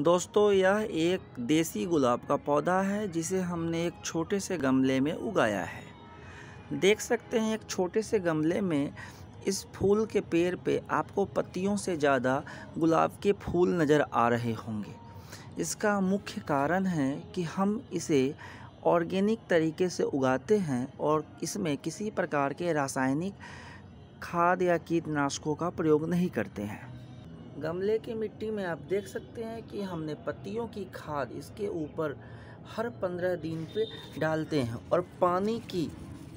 दोस्तों यह एक देसी गुलाब का पौधा है जिसे हमने एक छोटे से गमले में उगाया है देख सकते हैं एक छोटे से गमले में इस फूल के पेड़ पे आपको पत्तियों से ज़्यादा गुलाब के फूल नज़र आ रहे होंगे इसका मुख्य कारण है कि हम इसे ऑर्गेनिक तरीके से उगाते हैं और इसमें किसी प्रकार के रासायनिक खाद या कीटनाशकों का प्रयोग नहीं करते हैं गमले की मिट्टी में आप देख सकते हैं कि हमने पत्तियों की खाद इसके ऊपर हर पंद्रह दिन पे डालते हैं और पानी की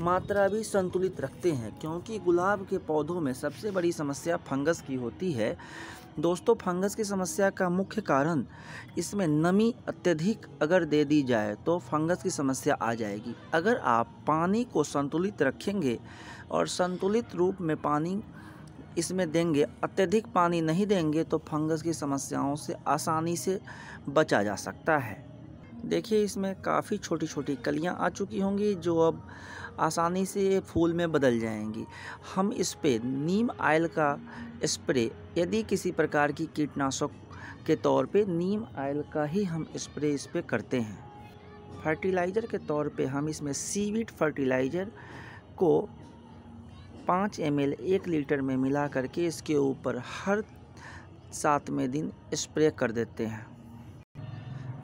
मात्रा भी संतुलित रखते हैं क्योंकि गुलाब के पौधों में सबसे बड़ी समस्या फंगस की होती है दोस्तों फंगस की समस्या का मुख्य कारण इसमें नमी अत्यधिक अगर दे दी जाए तो फंगस की समस्या आ जाएगी अगर आप पानी को संतुलित रखेंगे और संतुलित रूप में पानी इसमें देंगे अत्यधिक पानी नहीं देंगे तो फंगस की समस्याओं से आसानी से बचा जा सकता है देखिए इसमें काफ़ी छोटी छोटी कलियां आ चुकी होंगी जो अब आसानी से फूल में बदल जाएंगी हम इस पर नीम आयल का स्प्रे यदि किसी प्रकार की कीटनाशक के तौर पे नीम आयल का ही हम स्प्रे इस पर करते हैं फर्टिलाइज़र के तौर पे हम इसमें सीवीड फर्टिलाइज़र को पाँच एम एल एक लीटर में मिला करके इसके ऊपर हर सातवें दिन स्प्रे कर देते हैं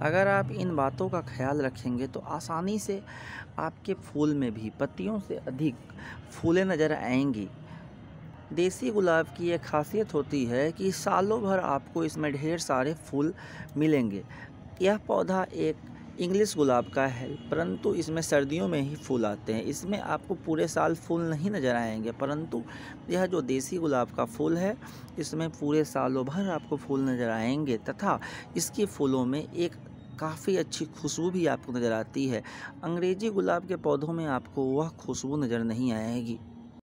अगर आप इन बातों का ख्याल रखेंगे तो आसानी से आपके फूल में भी पत्तियों से अधिक फूलें नज़र आएंगी देसी गुलाब की यह खासियत होती है कि सालों भर आपको इसमें ढेर सारे फूल मिलेंगे यह पौधा एक इंग्लिश गुलाब का है परंतु इसमें सर्दियों में ही फूल आते हैं इसमें आपको पूरे साल फूल नहीं नज़र आएंगे परंतु यह जो देसी गुलाब का फूल है इसमें पूरे सालों भर आपको फूल नज़र आएंगे तथा इसके फूलों में एक काफ़ी अच्छी खुशबू भी आपको नज़र आती है अंग्रेज़ी गुलाब के पौधों में आपको वह खुशबू नज़र नहीं आएगी